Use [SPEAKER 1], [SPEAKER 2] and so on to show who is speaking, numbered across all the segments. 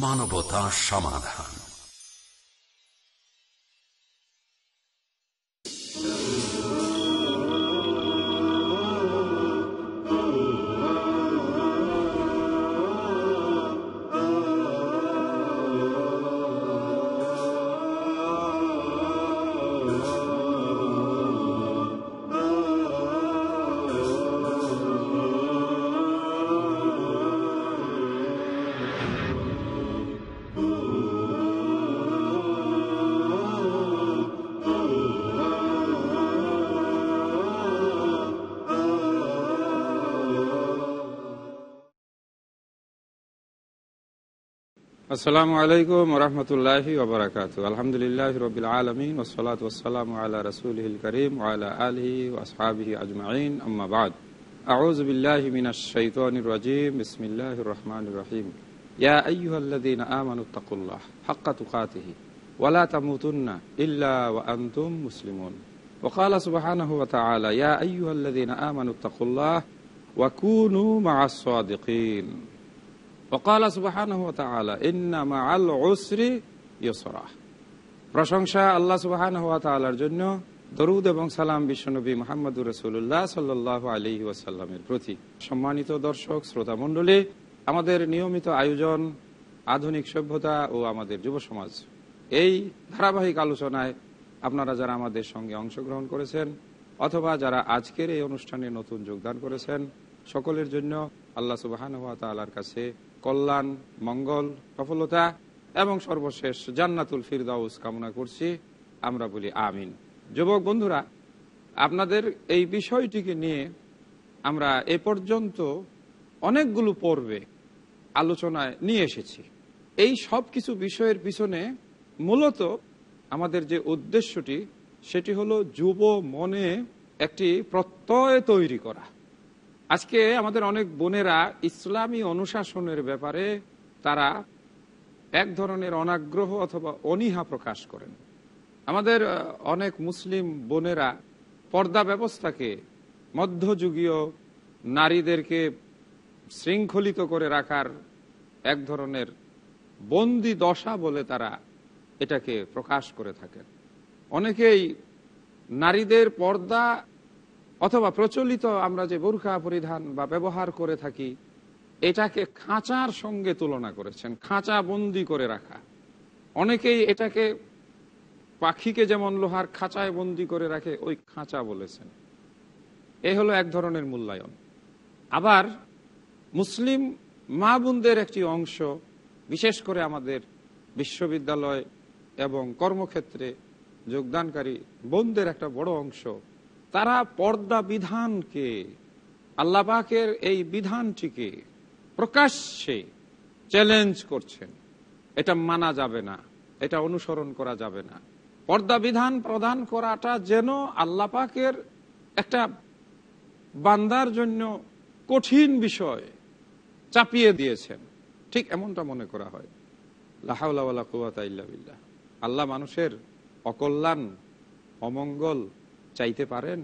[SPEAKER 1] মানবতা সমাধান
[SPEAKER 2] السلام عليكم ورحمة الله وبركاته الحمد لله رب العالمين والصلاة والسلام على رسوله الكريم وعلى آله وأصحابه أجمعين أما بعد أعوذ بالله من الشيطان الرجيم بسم الله الرحمن الرحيم يا أيها الذين آمنوا اتقوا الله حق تقاته ولا تموتن إلا وأنتم مسلمون وقال سبحانه وتعالى يا أيها الذين آمنوا اتقوا الله وكونوا مع الصادقين ওকালা সুবাহান ইন্নামা আল ওসরি ইয়সরা প্রশংসা আল্লাহ সুবাহান হওয়া তালার জন্য দরুদ এবং সালাম বিশ্বনবী মোহাম্মদুর রসুল্লাহ সাল্লাহ আলি ওয়াসাল্লামের প্রতি সম্মানিত দর্শক শ্রোতামণ্ডলী আমাদের নিয়মিত আয়োজন আধুনিক সভ্যতা ও আমাদের যুব সমাজ এই ধারাবাহিক আলোচনায় আপনারা যারা আমাদের সঙ্গে অংশগ্রহণ করেছেন অথবা যারা আজকের এই অনুষ্ঠানে নতুন যোগদান করেছেন সকলের জন্য আল্লাহ সুবাহান হওয়া তালার কাছে কল্যাণ মঙ্গল সফলতা এবং সর্বশেষ জান্নাতুল ফিরদাউস কামনা করছি আমরা বলি আমিন যুবক বন্ধুরা আপনাদের এই বিষয়টিকে নিয়ে আমরা এ পর্যন্ত অনেকগুলো পর্বে আলোচনায় নিয়ে এসেছি এই সব কিছু বিষয়ের পিছনে মূলত আমাদের যে উদ্দেশ্যটি সেটি হলো যুব মনে একটি প্রত্যয় তৈরি করা আজকে আমাদের অনেক বোনেরা ইসলামী অনুশাসনের ব্যাপারে তারা এক ধরনের অনাগ্রহ অথবা অনীহা প্রকাশ করেন আমাদের অনেক মুসলিম বোনেরা পর্দা ব্যবস্থাকে মধ্যযুগীয় নারীদেরকে শৃঙ্খলিত করে রাখার এক ধরনের বন্দি দশা বলে তারা এটাকে প্রকাশ করে থাকেন অনেকেই নারীদের পর্দা অথবা প্রচলিত আমরা যে বোরখা পরিধান বা ব্যবহার করে থাকি এটাকে খাঁচার সঙ্গে তুলনা করেছেন খাঁচা বন্দি করে রাখা অনেকেই এটাকে পাখিকে যেমন লোহার খাঁচায় বন্দি করে রাখে ওই খাঁচা বলেছেন এ হলো এক ধরনের মূল্যায়ন আবার মুসলিম মা বোনদের একটি অংশ বিশেষ করে আমাদের বিশ্ববিদ্যালয় এবং কর্মক্ষেত্রে যোগদানকারী বোনদের একটা বড় অংশ তারা পর্দা বিধানকে আল্লাপাকের এই বিধানটিকে প্রকাশ্যে চ্যালেঞ্জ করছেন এটা মানা যাবে না এটা অনুসরণ করা যাবে না পর্দা বিধান প্রদান করাটা যেন আল্লাপাকের একটা বান্দার জন্য কঠিন বিষয় চাপিয়ে দিয়েছেন ঠিক এমনটা মনে করা হয় লাহাউল্লাহ আল্লাহ মানুষের অকল্যাণ অমঙ্গল চাইতে পারেন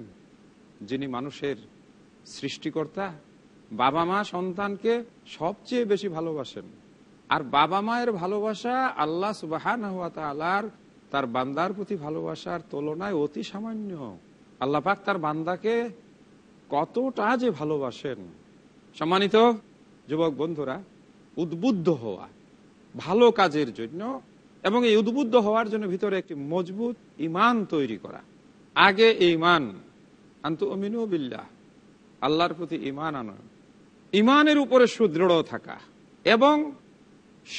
[SPEAKER 2] যিনি মানুষের সৃষ্টিকর্তা বাবা মা সন্তানকে সবচেয়ে বেশি ভালোবাসেন আর বাবা মায়ের ভালোবাসা আল্লাহ সুবাহান হওয়া তার বান্দার প্রতি ভালোবাসার তুলনায় অতি সামান্য আল্লাপাক তার বান্দাকে কতটা যে ভালোবাসেন সম্মানিত যুবক বন্ধুরা উদ্বুদ্ধ হওয়া ভালো কাজের জন্য এবং এই উদ্বুদ্ধ হওয়ার জন্য ভিতরে একটি মজবুত ইমান তৈরি করা আগে ইমান আন্তু অমিনু বিল্লাহ আল্লাহর প্রতি ইমান আনা ইমানের উপরে সুদৃঢ় থাকা এবং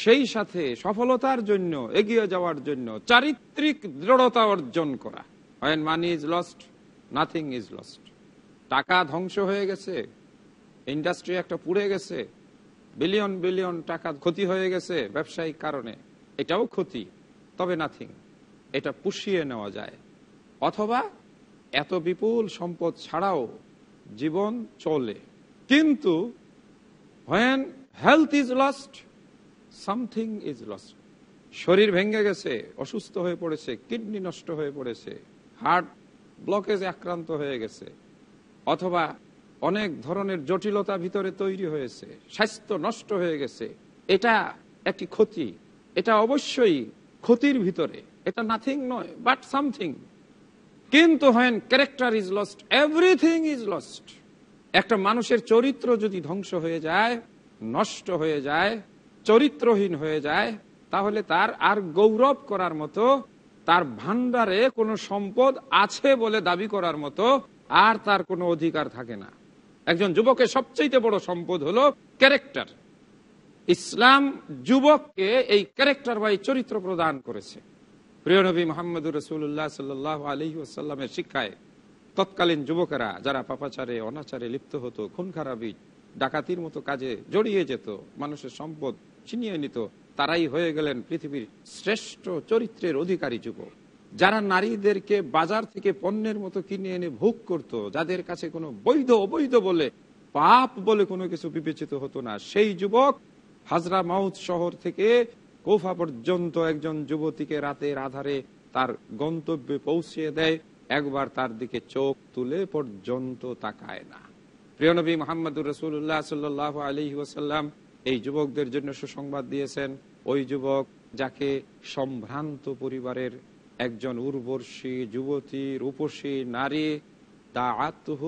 [SPEAKER 2] সেই সাথে সফলতার জন্য এগিয়ে যাওয়ার জন্য চারিত্রিক দৃঢ়তা অর্জন করা when money is lost nothing is lost টাকা ধ্বংস হয়ে গেছে ইন্ডাস্ট্রি একটা পুড়ে গেছে বিলিয়ন বিলিয়ন টাকা ক্ষতি হয়ে গেছে ব্যবসায়িক কারণে এটাও ক্ষতি তবে নাথিং এটা পুষিয়ে নেওয়া যায় অথবা এত বিপুল সম্পদ ছাড়াও জীবন চলে কিন্তু when health is lost something is lost শরীর ভেঙে গেছে অসুস্থ হয়ে পড়েছে কিডনি নষ্ট হয়ে পড়েছে হার্ট ব্লকেজ আক্রান্ত হয়ে গেছে অথবা অনেক ধরনের জটিলতা ভিতরে তৈরি হয়েছে স্বাস্থ্য নষ্ট হয়ে গেছে এটা একটি ক্ষতি এটা অবশ্যই ক্ষতির ভিতরে এটা নাথিং নয় বাট সামথিং কিন্তু when character is lost everything is lost একটা মানুষের চরিত্র যদি ধ্বংস হয়ে যায় নষ্ট হয়ে যায় চরিত্রহীন হয়ে যায় তাহলে তার আর গৌরব করার মতো তার ভান্ডারে কোনো সম্পদ আছে বলে দাবি করার মতো আর তার কোনো অধিকার থাকে না একজন যুবকের সবচেয়ে বড় সম্পদ হলো ক্যারেক্টার ইসলাম যুবককে এই ক্যারেক্টার বা এই চরিত্র প্রদান করেছে প্রিয়নবী মোহাম্মদুর রসুল্লাহ সাল্লাহ আলহি আসাল্লামের শিক্ষায় তৎকালীন যুবকেরা যারা পাপাচারে অনাচারে লিপ্ত হতো খুন খারাপি ডাকাতির মতো কাজে জড়িয়ে যেত মানুষের সম্পদ ছিনিয়ে নিত তারাই হয়ে গেলেন পৃথিবীর শ্রেষ্ঠ চরিত্রের অধিকারী যুবক যারা নারীদেরকে বাজার থেকে পণ্যের মতো কিনে এনে ভোগ করত যাদের কাছে কোনো বৈধ অবৈধ বলে পাপ বলে কোনো কিছু বিবেচিত হতো না সেই যুবক হাজরা মাউথ শহর থেকে কোফা পর্যন্ত একজন যুবতীকে রাতের আধারে তার গন্তব্যে পৌঁছিয়ে দেয় একবার তার দিকে চোখ তুলে পর্যন্ত তাকায় না প্রিয়নবী মোহাম্মদুর রসুল্লাহ সাল্লাহ আলী ওসাল্লাম এই যুবকদের জন্য সুসংবাদ দিয়েছেন ওই যুবক যাকে সম্ভ্রান্ত পরিবারের একজন উর্বর্ষী যুবতী রূপসী নারী তা আত্মহ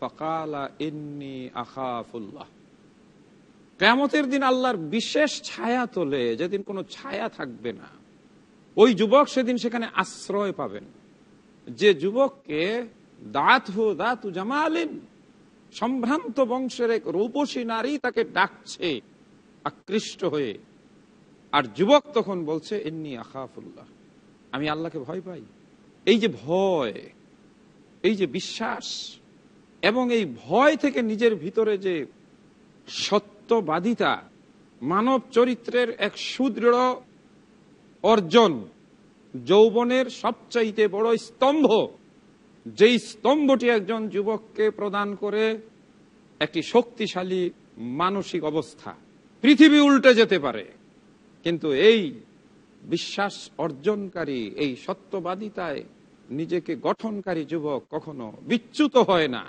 [SPEAKER 2] ফকালা ইন্নি আখাফুল্লাহ কেমতের দিন আল্লাহর বিশেষ ছায়া তোলে যেদিন কোনো ছায়া থাকবে না ওই যুবক সেদিন সেখানে আশ্রয় পাবেন যে যুবককে দাঁত দাতু জামালিন সম্ভ্রান্ত বংশের এক রূপসী নারী তাকে ডাকছে আকৃষ্ট হয়ে আর যুবক তখন বলছে এমনি আখাফুল্লাহ আমি আল্লাহকে ভয় পাই এই যে ভয় এই যে বিশ্বাস এবং এই ভয় থেকে নিজের ভিতরে যে সত্য সত্যবাদিতা মানব চরিত্রের এক সুদৃঢ় অর্জন যৌবনের সবচাইতে বড় স্তম্ভ যেই স্তম্ভটি একজন যুবককে প্রদান করে একটি শক্তিশালী মানসিক অবস্থা পৃথিবী উল্টে যেতে পারে কিন্তু এই বিশ্বাস অর্জনকারী এই সত্যবাদিতায় নিজেকে গঠনকারী যুবক কখনো বিচ্যুত হয় না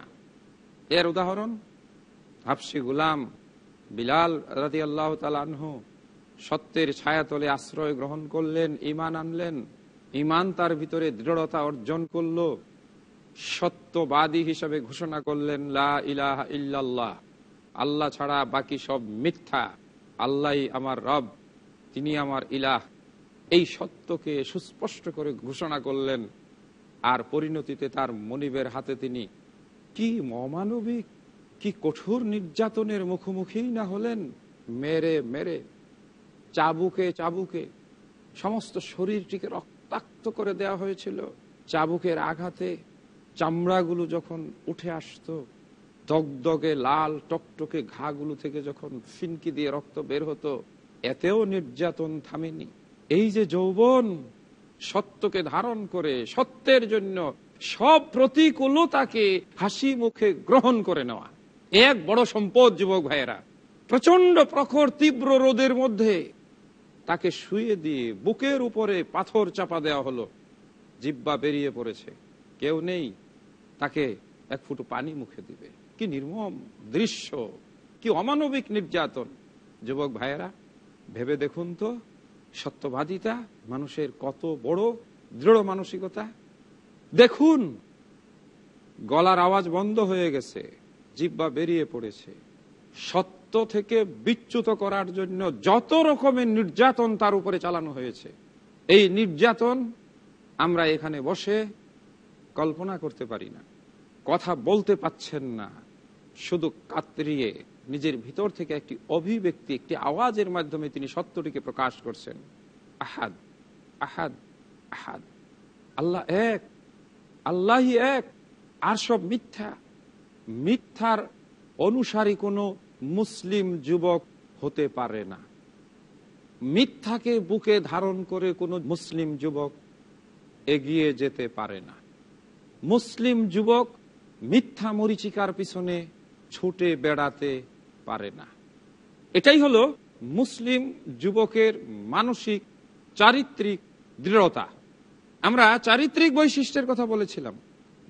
[SPEAKER 2] এর উদাহরণ হাফসি গুলাম বিলাল রাজি আল্লাহ তালানহু সত্যের ছায়াতলে আশ্রয় গ্রহণ করলেন ইমান আনলেন ইমান তার ভিতরে দৃঢ়তা অর্জন করল সত্যবাদী হিসাবে ঘোষণা করলেন লা ইলাহা ইল্লাল্লাহ আল্লাহ ছাড়া বাকি সব মিথ্যা আল্লাহ আমার রব তিনি আমার ইলাহ এই সত্যকে সুস্পষ্ট করে ঘোষণা করলেন আর পরিণতিতে তার মনিবের হাতে তিনি কি মমানবিক কি কঠোর নির্যাতনের মুখোমুখি না হলেন মেরে মেরে চাবুকে চাবুকে সমস্ত শরীরটিকে রক্তাক্ত করে দেয়া হয়েছিল চাবুকের আঘাতে চামড়াগুলো যখন উঠে আসত দগদগে লাল টকটকে ঘাগুলো থেকে যখন ফিনকি দিয়ে রক্ত বের হতো এতেও নির্যাতন থামেনি এই যে যৌবন সত্যকে ধারণ করে সত্যের জন্য সব প্রতিকূলতাকে হাসি মুখে গ্রহণ করে নেওয়া এক বড় সম্পদ যুবক ভাইয়েরা প্রচন্ড প্রখর তীব্র রোদের মধ্যে তাকে শুয়ে দিয়ে বুকের উপরে পাথর চাপা দেওয়া হলো জিব্বা বেরিয়ে পড়েছে কেউ নেই তাকে এক ফুট পানি মুখে দিবে কি নির্মম দৃশ্য কি অমানবিক নির্যাতন যুবক ভাইয়েরা ভেবে দেখুন তো সত্যবাদিতা মানুষের কত বড় দৃঢ় মানসিকতা দেখুন গলার আওয়াজ বন্ধ হয়ে গেছে জিব্বা বেরিয়ে পড়েছে সত্য থেকে বিচ্যুত করার জন্য যত রকমের নির্যাতন তার উপরে চালানো হয়েছে এই নির্যাতন আমরা এখানে বসে কল্পনা করতে পারি না কথা বলতে পাচ্ছেন না শুধু কাতরিয়ে নিজের ভিতর থেকে একটি অভিব্যক্তি একটি আওয়াজের মাধ্যমে তিনি সত্যটিকে প্রকাশ করছেন আহাদ আহাদ আহাদ আল্লাহ এক আল্লাহ এক আর সব মিথ্যা মিথ্যার অনুসারী কোনো মুসলিম যুবক হতে পারে না মিথ্যাকে বুকে ধারণ করে কোনো মুসলিম যুবক এগিয়ে যেতে পারে না মুসলিম যুবক মিথ্যা মরিচিকার পিছনে ছুটে বেড়াতে পারে না এটাই হলো মুসলিম যুবকের মানসিক চারিত্রিক দৃঢ়তা আমরা চারিত্রিক বৈশিষ্ট্যের কথা বলেছিলাম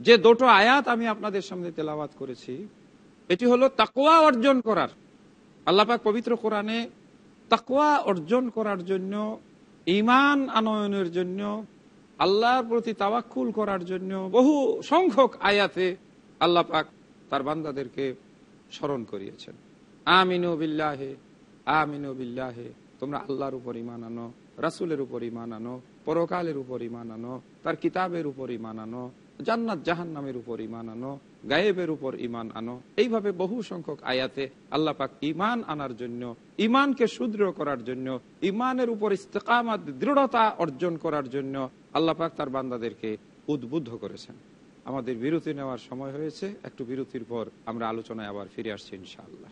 [SPEAKER 2] যে দুটো আয়াত আমি আপনাদের সামনে তেলাওয়াত করেছি এটি হলো তাকোয়া অর্জন করার আল্লাপাক পবিত্র কোরআনে তাকুয়া অর্জন করার জন্য ইমান আনয়নের জন্য আল্লাহর প্রতি তাওয়াক্কুল করার জন্য বহু সংখ্যক আয়াতে আল্লাহ পাক তার বান্দাদেরকে স্মরণ করিয়েছেন আমিনু বিল্লাহে আমিনু বিল্লাহে তোমরা আল্লাহর উপর ইমান আনো রাসুলের উপর ইমান আনো পরকালের উপর ইমান আনো তার কিতাবের উপর ইমান আনো জান্নাত জাহান্নামের উপর ইমান আনো গায়েবের উপর ইমান আনো এইভাবে বহু সংখ্যক আয়াতে আল্লাহ পাক ইমান আনার জন্য ইমানকে সুদৃঢ় করার জন্য ইমানের উপর ইস্তকামাত দৃঢ়তা অর্জন করার জন্য আল্লাহ পাক তার বান্দাদেরকে উদ্বুদ্ধ করেছেন আমাদের বিরতি নেওয়ার সময় হয়েছে একটু বিরতির পর আমরা আলোচনায় আবার ফিরে আসছি ইনশাআল্লাহ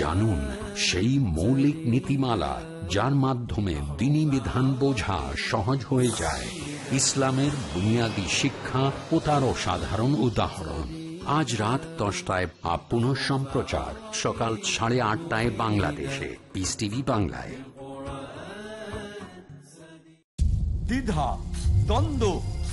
[SPEAKER 1] জানুন সেই মৌলিক নীতিমালা যার মাধ্যমে দিনী বিধান বোঝা সহজ হয়ে যায় ইসলামের বুনিয়াদী শিক্ষা ও তারও সাধারণ উদাহরণ আজ রাত দশটায় আপ সম্প্রচার সকাল সাড়ে আটটায় বাংলাদেশে পিস টিভি বাংলায় দ্বিধা দ্বন্দ্ব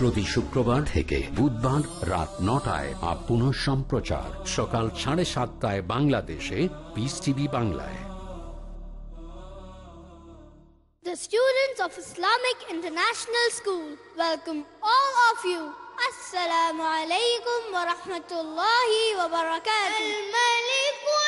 [SPEAKER 1] প্রতি শুক্রবার থেকে বুধবার রাত নটায় আর পুনঃ সম্প্রচার সকাল সাড়ে সাতটায় বাংলাদেশে পিস টিভি বাংলায়
[SPEAKER 2] The students of Islamic International School welcome all of you. Assalamu alaikum wa rahmatullahi wa barakatuh.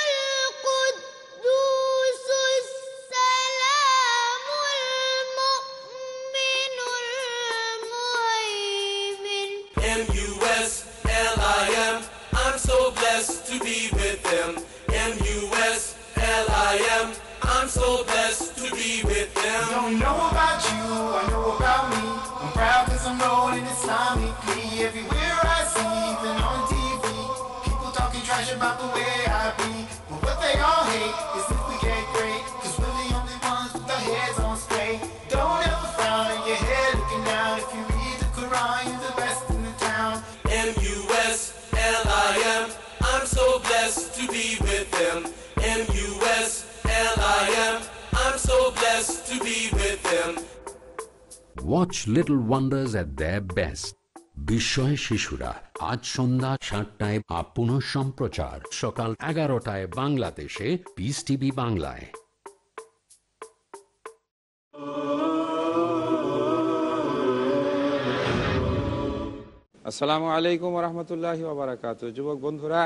[SPEAKER 1] M-U-S-L-I-M. I'm
[SPEAKER 2] so blessed to be with them. Don't know about you, I know about me. I'm proud cause I'm rolling Islamically. Everywhere I see, even on TV. People talking trash about the way
[SPEAKER 1] watch little wonders at the best বিস্ময় শিশুরা আজ সন্ধ্যা সাতটায় আপন সম্প্রচার সকাল এগারোটায় বাংলাদেশে peace TV বাংলায়
[SPEAKER 2] আসসালামু আলাইকুম রহমতুল্লাহ ওবরাকাত যুবক বন্ধুরা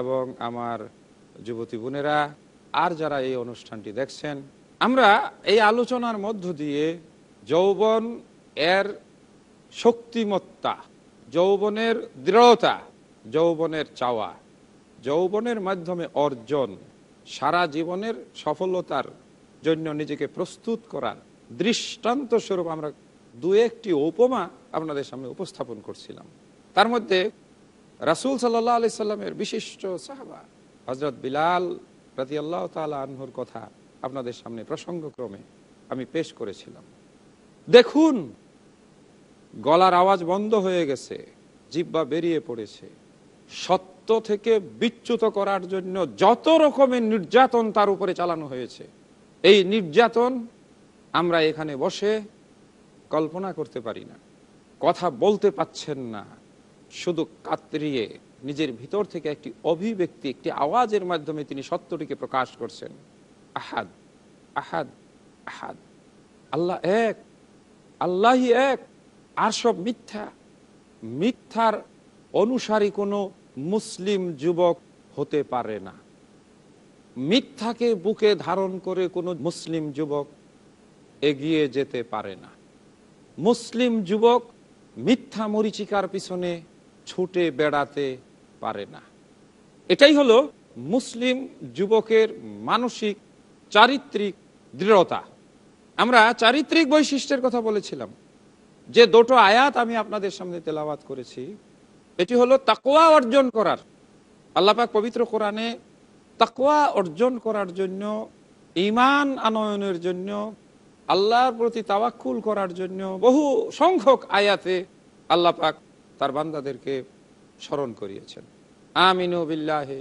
[SPEAKER 2] এবং আমার যুবতী বোনেরা আর যারা এই অনুষ্ঠানটি দেখছেন আমরা এই আলোচনার মধ্য দিয়ে যৌবন এর শক্তিমত্তা যৌবনের দৃঢ়তা যৌবনের চাওয়া যৌবনের মাধ্যমে অর্জন সারা জীবনের সফলতার জন্য নিজেকে প্রস্তুত করার দৃষ্টান্তস্বরূপ আমরা দু একটি উপমা আপনাদের সামনে উপস্থাপন করছিলাম তার মধ্যে রাসুল সাল্লাহ আলি সাল্লামের বিশিষ্ট সাহাবা হজরত বিলাল রাতি আল্লাহ তালা আনহুর কথা আপনাদের সামনে প্রসঙ্গক্রমে আমি পেশ করেছিলাম দেখুন গলার আওয়াজ বন্ধ হয়ে গেছে জিব্বা বেরিয়ে পড়েছে সত্য থেকে বিচ্যুত করার জন্য যত রকমের নির্যাতন তার উপরে চালানো হয়েছে এই নির্যাতন আমরা এখানে বসে কল্পনা করতে পারি না কথা বলতে পাচ্ছেন না শুধু কাতরিয়ে নিজের ভিতর থেকে একটি অভিব্যক্তি একটি আওয়াজের মাধ্যমে তিনি সত্যটিকে প্রকাশ করছেন আহাদ আহাদ আহাদ আল্লাহ এক আল্লাহ এক আর সব মিথ্যা মিথ্যার অনুসারী কোনো মুসলিম যুবক হতে পারে না মিথ্যাকে বুকে ধারণ করে কোনো মুসলিম যুবক এগিয়ে যেতে পারে না মুসলিম যুবক মিথ্যা মরিচিকার পিছনে ছুটে বেড়াতে পারে না এটাই হলো মুসলিম যুবকের মানসিক চারিত্রিক দৃঢ়তা আমরা চারিত্রিক বৈশিষ্ট্যের কথা বলেছিলাম যে দুটো আয়াত আমি আপনাদের সামনে তেলাওয়াত করেছি এটি হলো তাকোয়া অর্জন করার আল্লাপাক পবিত্র কোরআনে তাকোয়া অর্জন করার জন্য ইমান আনয়নের জন্য আল্লাহর প্রতি তাওয়াক্কুল করার জন্য বহু সংখ্যক আয়াতে আল্লাহ পাক তার বান্দাদেরকে স্মরণ করিয়েছেন আমিনু বিল্লাহে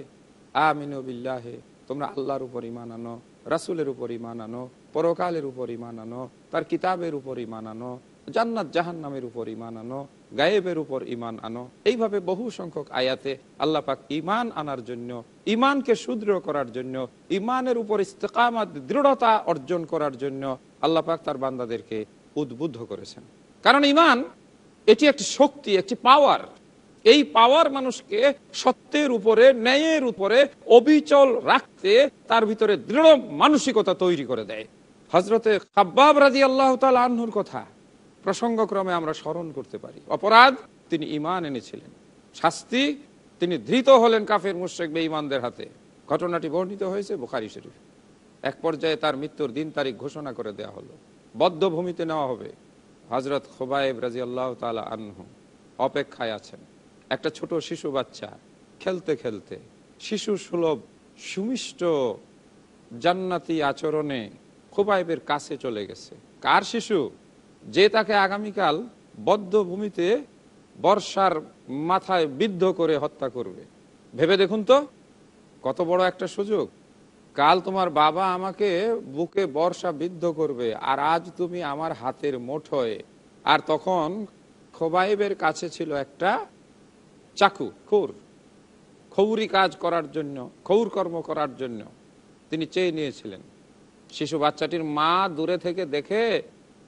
[SPEAKER 2] আমিনু বিল্লাহে তোমরা আল্লাহর উপর ইমান আনো রাসুলের উপর ইমান আনো পরকালের উপর ইমান আনো তার কিতাবের উপর ইমান আনো জান্নাত জাহান নামের উপর ইমান আনো গায়েবের উপর ইমান আনো এইভাবে বহু সংখ্যক আয়াতে আল্লাহ পাক ইমান আনার জন্য ইমানকে সুদৃঢ় করার জন্য ইমানের উপর ইস্তেকামাত দৃঢ়তা অর্জন করার জন্য আল্লাহ পাক তার বান্দাদেরকে উদ্বুদ্ধ করেছেন কারণ ইমান এটি একটি শক্তি একটি পাওয়ার এই পাওয়ার মানুষকে সত্যের উপরে ন্যায়ের উপরে অবিচল রাখতে তার ভিতরে দৃঢ় মানসিকতা তৈরি করে দেয় হজরতে খাব্বাব রাজি আল্লাহ আহ্নুর কথা প্রসঙ্গক্রমে আমরা স্মরণ করতে পারি অপরাধ তিনি ইমান এনেছিলেন শাস্তি তিনি ধৃত হলেন কাফের মুশেক বে ইমানদের হাতে ঘটনাটি বর্ণিত হয়েছে বুখারি শরীফ এক পর্যায়ে তার মৃত্যুর দিন তারিখ ঘোষণা করে দেয়া হলো বদ্ধভূমিতে নেওয়া হবে হজরত খোবায়েব রাজি আল্লাহ তালা আনহু অপেক্ষায় আছেন একটা ছোট শিশু বাচ্চা খেলতে খেলতে শিশু সুলভ সুমিষ্ট জান্নাতি আচরণে খোবাইবের কাছে চলে গেছে কার শিশু যে তাকে আগামীকাল বদ্ধভূমিতে বর্ষার মাথায় বিদ্ধ করে হত্যা করবে ভেবে দেখুন তো কত বড় একটা সুযোগ কাল তোমার বাবা আমাকে বুকে বর্ষা বিদ্ধ করবে আর আজ তুমি আমার হাতের হয়ে আর তখন খোবাইবের কাছে ছিল একটা চাকু খৌর খৌরি কাজ করার জন্য খৌর কর্ম করার জন্য তিনি চেয়ে নিয়েছিলেন শিশু বাচ্চাটির মা দূরে থেকে দেখে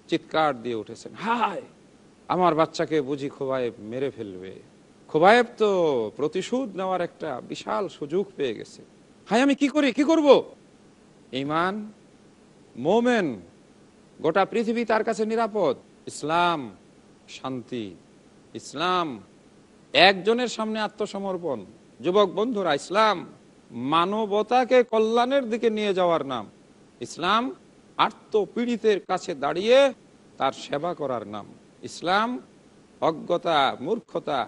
[SPEAKER 2] চিৎকার দিয়ে উঠেছেন হায় আমার বাচ্চাকে বুঝি খোবায়েব মেরে ফেলবে খোবায়েব তো প্রতিশোধ নেওয়ার একটা বিশাল সুযোগ পেয়ে গেছে হায় আমি কি করি কি করব। ইমান মোমেন গোটা পৃথিবী তার কাছে নিরাপদ ইসলাম শান্তি ইসলাম একজনের সামনে আত্মসমর্পণ যুবক বন্ধুরা ইসলাম মানবতাকে কল্যাণের দিকে নিয়ে যাওয়ার নাম ইসলাম আত্মপীড়িতের কাছে দাঁড়িয়ে তার সেবা করার নাম ইসলাম অজ্ঞতা মূর্খতা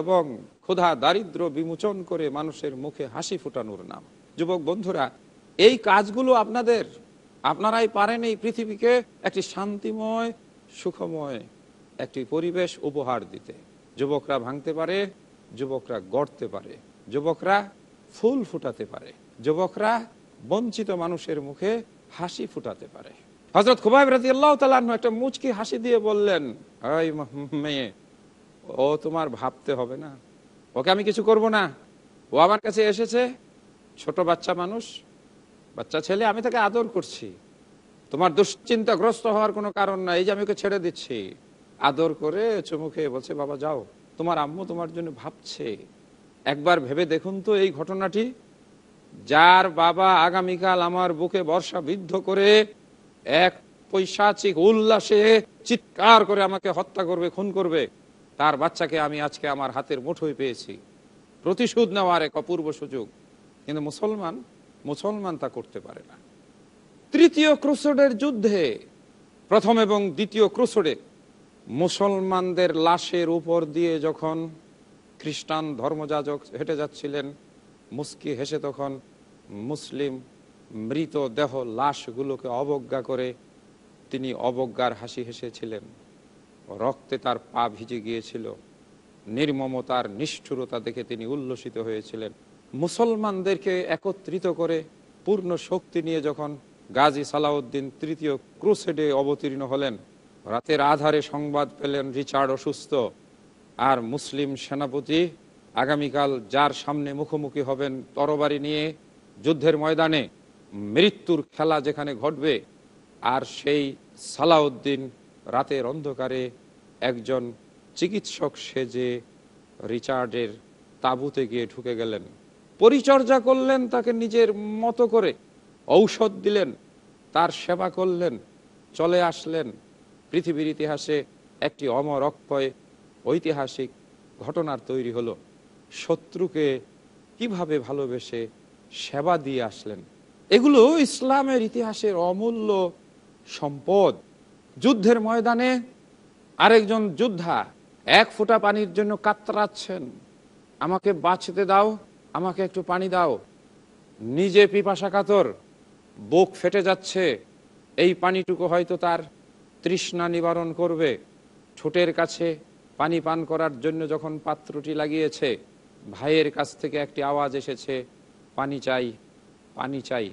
[SPEAKER 2] এবং ক্ষুধা দারিদ্র বিমোচন করে মানুষের মুখে হাসি ফুটানোর নাম যুবক বন্ধুরা এই কাজগুলো আপনাদের আপনারাই পারেন এই পৃথিবীকে একটি শান্তিময় সুখময় একটি পরিবেশ উপহার দিতে যুবকরা ভাঙতে পারে যুবকরা গড়তে পারে যুবকরা ফুল ফুটাতে পারে যুবকরা বঞ্চিত মানুষের মুখে হাসি ফুটাতে পারে হজরত খুবাইব আল্লাহ তালাহ একটা মুচকি হাসি দিয়ে বললেন মেয়ে ও তোমার ভাবতে হবে না ওকে আমি কিছু করব না ও আমার কাছে এসেছে ছোট বাচ্চা মানুষ বাচ্চা ছেলে আমি তাকে আদর করছি তোমার দুশ্চিন্তাগ্রস্ত হওয়ার কোনো কারণ নাই এই যে আমি ওকে ছেড়ে দিচ্ছি আদর করে চমুখে বলছে বাবা যাও তোমার আম্মু তোমার জন্য ভাবছে একবার ভেবে দেখুন তো এই ঘটনাটি যার বাবা আগামীকাল আমার বুকে বর্ষা বিদ্ধ করে এক পৈশাচিক উল্লাসে চিৎকার করে আমাকে হত্যা করবে খুন করবে তার বাচ্চাকে আমি আজকে আমার হাতের মুঠোই পেয়েছি প্রতিশোধ নেওয়ার এক অপূর্ব সুযোগ কিন্তু মুসলমান মুসলমান তা করতে পারে না তৃতীয় ক্রুসোডের যুদ্ধে প্রথম এবং দ্বিতীয় ক্রুসোডে মুসলমানদের লাশের উপর দিয়ে যখন খ্রিস্টান ধর্মযাজক হেঁটে যাচ্ছিলেন মুস্কি হেসে তখন মুসলিম মৃত দেহ লাশগুলোকে অবজ্ঞা করে তিনি অবজ্ঞার হাসি হেসেছিলেন রক্তে তার পা ভিজে গিয়েছিল নির্মমতার নিষ্ঠুরতা দেখে তিনি উল্লসিত হয়েছিলেন মুসলমানদেরকে একত্রিত করে পূর্ণ শক্তি নিয়ে যখন গাজী সালাউদ্দিন তৃতীয় ক্রুসেডে অবতীর্ণ হলেন রাতের আধারে সংবাদ পেলেন রিচার্ড অসুস্থ আর মুসলিম সেনাপতি আগামীকাল যার সামনে মুখোমুখি হবেন তরবারি নিয়ে যুদ্ধের ময়দানে মৃত্যুর খেলা যেখানে ঘটবে আর সেই সালাউদ্দিন রাতের অন্ধকারে একজন চিকিৎসক সেজে রিচার্ডের তাঁবুতে গিয়ে ঢুকে গেলেন পরিচর্যা করলেন তাকে নিজের মতো করে ঔষধ দিলেন তার সেবা করলেন চলে আসলেন পৃথিবীর ইতিহাসে একটি অমর অক্ষয় ঐতিহাসিক ঘটনার তৈরি হলো শত্রুকে কিভাবে ভালোবেসে সেবা দিয়ে আসলেন এগুলো ইসলামের ইতিহাসের অমূল্য সম্পদ যুদ্ধের ময়দানে আরেকজন যোদ্ধা এক ফোঁটা পানির জন্য কাতরাচ্ছেন আমাকে বাঁচতে দাও আমাকে একটু পানি দাও নিজে পিপাসা কাতর বুক ফেটে যাচ্ছে এই পানিটুকু হয়তো তার তৃষ্ণা নিবারণ করবে ছোটের কাছে পানি পান করার জন্য যখন পাত্রটি লাগিয়েছে ভাইয়ের কাছ থেকে একটি আওয়াজ এসেছে পানি চাই পানি চাই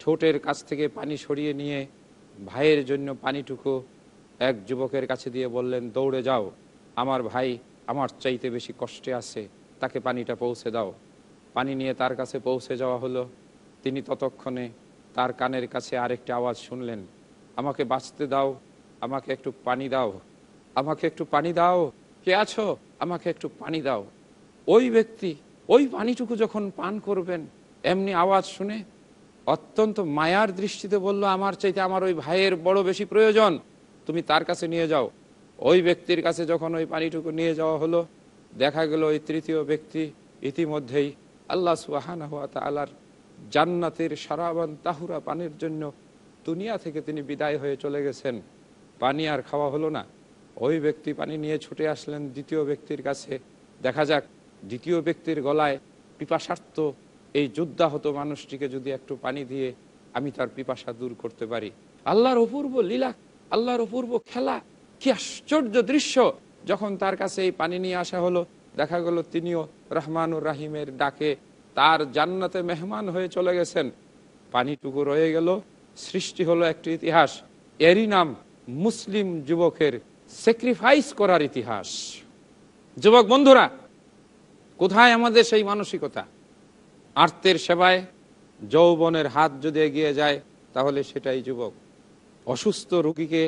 [SPEAKER 2] ঠোঁটের কাছ থেকে পানি সরিয়ে নিয়ে ভাইয়ের জন্য পানিটুকু এক যুবকের কাছে দিয়ে বললেন দৌড়ে যাও আমার ভাই আমার চাইতে বেশি কষ্টে আছে তাকে পানিটা পৌঁছে দাও পানি নিয়ে তার কাছে পৌঁছে যাওয়া হলো তিনি ততক্ষণে তার কানের কাছে আরেকটি আওয়াজ শুনলেন আমাকে বাঁচতে দাও আমাকে একটু পানি দাও আমাকে একটু পানি দাও কে আছো আমাকে একটু পানি দাও ওই ব্যক্তি ওই পানিটুকু যখন পান করবেন এমনি আওয়াজ শুনে অত্যন্ত মায়ার দৃষ্টিতে বলল আমার চাইতে আমার ওই ভাইয়ের বড় বেশি প্রয়োজন তুমি তার কাছে নিয়ে যাও ওই ব্যক্তির কাছে যখন ওই পানিটুকু নিয়ে যাওয়া হলো দেখা গেল ওই তৃতীয় ব্যক্তি ইতিমধ্যেই আল্লাহ সুবাহান হাত জান্নাতের সারাবান তাহুরা পানির জন্য দুনিয়া থেকে তিনি বিদায় হয়ে চলে গেছেন পানি আর খাওয়া হলো না ওই ব্যক্তি পানি নিয়ে ছুটে আসলেন দ্বিতীয় ব্যক্তির কাছে দেখা যাক দ্বিতীয় ব্যক্তির গলায় পিপাসার্থ এই যোদ্ধাহত মানুষটিকে যদি একটু পানি দিয়ে আমি তার পিপাসা দূর করতে পারি আল্লাহর অপূর্ব লীলা আল্লাহর অপূর্ব খেলা কি আশ্চর্য দৃশ্য যখন তার কাছে এই পানি নিয়ে আসা হলো দেখা গেল তিনিও রহমানুর রাহিমের ডাকে তার জান্নাতে মেহমান হয়ে চলে গেছেন পানিটুকু রয়ে গেল সৃষ্টি হলো একটি ইতিহাস এরই নাম মুসলিম যুবকের স্যাক্রিফাইস করার ইতিহাস যুবক বন্ধুরা কোথায় আমাদের সেই মানসিকতা আর্তের সেবায় যৌবনের হাত যদি এগিয়ে যায় তাহলে সেটাই যুবক অসুস্থ রুগীকে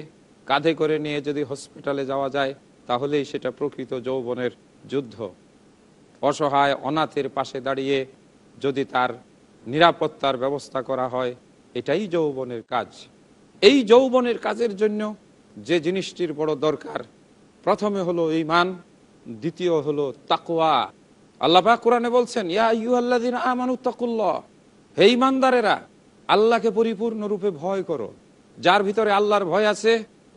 [SPEAKER 2] কাঁধে করে নিয়ে যদি হসপিটালে যাওয়া যায় তাহলেই সেটা প্রকৃত যৌবনের যুদ্ধ অসহায় অনাথের পাশে দাঁড়িয়ে যদি তার নিরাপত্তার ব্যবস্থা করা হয় এটাই যৌবনের কাজ এই যৌবনের কাজের জন্য যে জিনিসটির বড় দরকার প্রথমে হলো ইমান দ্বিতীয় হলো তাকোয়া আল্লাহ কোরআনে বলছেন ইয়া ইউআল্লাদিন আমানু তাকুল্লাহ হে ইমানদারেরা আল্লাহকে পরিপূর্ণরূপে ভয় করো যার ভিতরে আল্লাহর ভয় আছে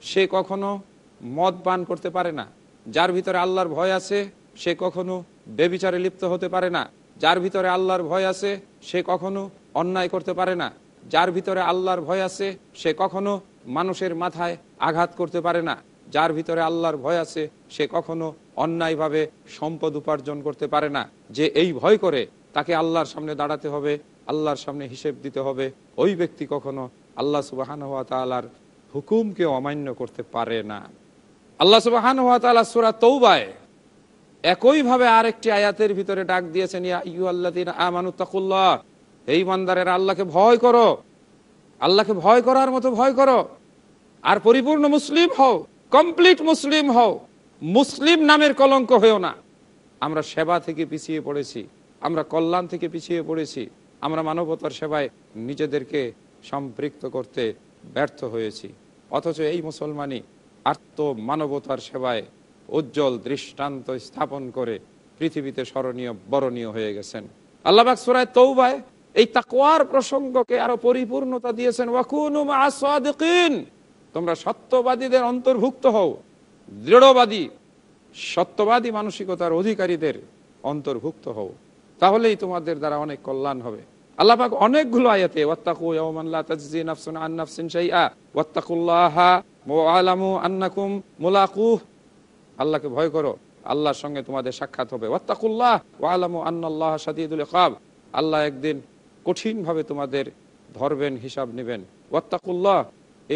[SPEAKER 2] সে কখনো মদ পান করতে পারে না যার ভিতরে আল্লাহর ভয় আছে সে কখনো বেবিচারে লিপ্ত হতে পারে না যার ভিতরে আল্লাহর ভয় আছে সে কখনো অন্যায় করতে পারে না যার ভিতরে আল্লাহর ভয় আছে সে কখনো মানুষের মাথায় আঘাত করতে পারে না যার ভিতরে আল্লাহর ভয় আছে সে কখনো অন্যায়ভাবে সম্পদ উপার্জন করতে পারে না যে এই ভয় করে তাকে আল্লাহর সামনে দাঁড়াতে হবে আল্লাহর সামনে হিসেব দিতে হবে ওই ব্যক্তি কখনো আল্লাহ সুবাহান হাত তালার হুকুমকে অমান্য করতে পারে না আল্লাহ সুবাহান হাত তালা সুরা তৌবায় একইভাবে আরেকটি আয়াতের ভিতরে ডাক দিয়েছেন ইয়া ইউ আল্লাহ আমানুত্তাকুল্লাহ এই বান্দারেরা আল্লাহকে ভয় করো আল্লাহকে ভয় করার মতো ভয় করো আর পরিপূর্ণ মুসলিম হও কমপ্লিট মুসলিম হও মুসলিম নামের কলঙ্ক হয়েও না আমরা সেবা থেকে পিছিয়ে পড়েছি আমরা কল্যাণ থেকে পিছিয়ে পড়েছি আমরা মানবতার সেবায় নিজেদেরকে সম্পৃক্ত করতে ব্যর্থ হয়েছি অথচ এই মুসলমানই আত্ম মানবতার সেবায় উজ্জ্বল দৃষ্টান্ত স্থাপন করে পৃথিবীতে স্মরণীয় বরণীয় হয়ে গেছেন আল্লাহবাক সুরায় তৌবায় এই তাকোয়ার প্রসঙ্গকে আরো পরিপূর্ণতা দিয়েছেন তোমরা সত্যবাদীদের অন্তর্ভুক্ত হও দৃঢ়বাদী সত্যবাদী মানসিকতার অধিকারীদের অন্তর্ভুক্ত হও তাহলেই তোমাদের দ্বারা অনেক কল্যাণ হবে আল্লাহাক অনেকগুলো আয়াতে আল্লাহকে ভয় করো আল্লাহর সঙ্গে তোমাদের সাক্ষাৎ হবে ওয়াত্তাকুল্লাহ আলামু আন্নাল্লাহ সাদিদুল আল্লাহ একদিন কঠিনভাবে তোমাদের ধরবেন হিসাব নেবেন ওয়াত্তাকুল্লাহ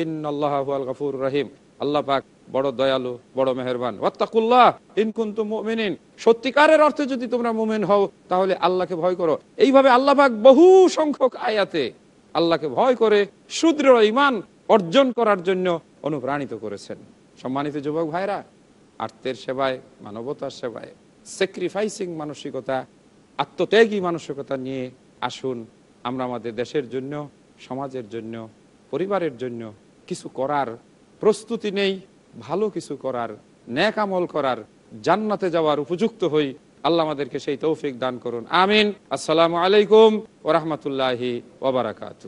[SPEAKER 2] ইন আল্লাহ গাফুর রাহিম আল্লাহ পাক বড় দয়ালু বড় মেহরবান ওয়াত্তাকুল্লাহ ইনকুন্তু মুমিনিন সত্যিকারের অর্থে যদি তোমরা মুমিন হও তাহলে আল্লাহকে ভয় করো এইভাবে আল্লাহ পাক বহু সংখ্যক আয়াতে আল্লাহকে ভয় করে সুদৃঢ় ইমান অর্জন করার জন্য অনুপ্রাণিত করেছেন সম্মানিত যুবক ভাইরা আর্থের সেবায় মানবতার সেবায় স্যাক্রিফাইসিং মানসিকতা আত্মত্যাগী মানসিকতা নিয়ে আসুন আমরা আমাদের দেশের জন্য সমাজের জন্য পরিবারের জন্য কিছু করার প্রস্তুতি নেই ভালো কিছু করার ন্যাক আমল করার জান্নাতে যাওয়ার উপযুক্ত হই আল্লাহ আমাদেরকে সেই তৌফিক দান করুন আমিন আসসালামু আলাইকুম ওরহমতুল্লাহি ওবরাকাতু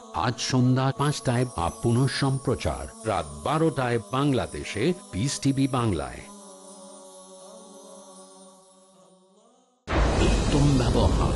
[SPEAKER 1] আজ সন্ধ্যা পাঁচটায় বা পুনঃ সম্প্রচার রাত বারোটায় বাংলাদেশে পিস টিভি বাংলায় উত্তম ব্যবহার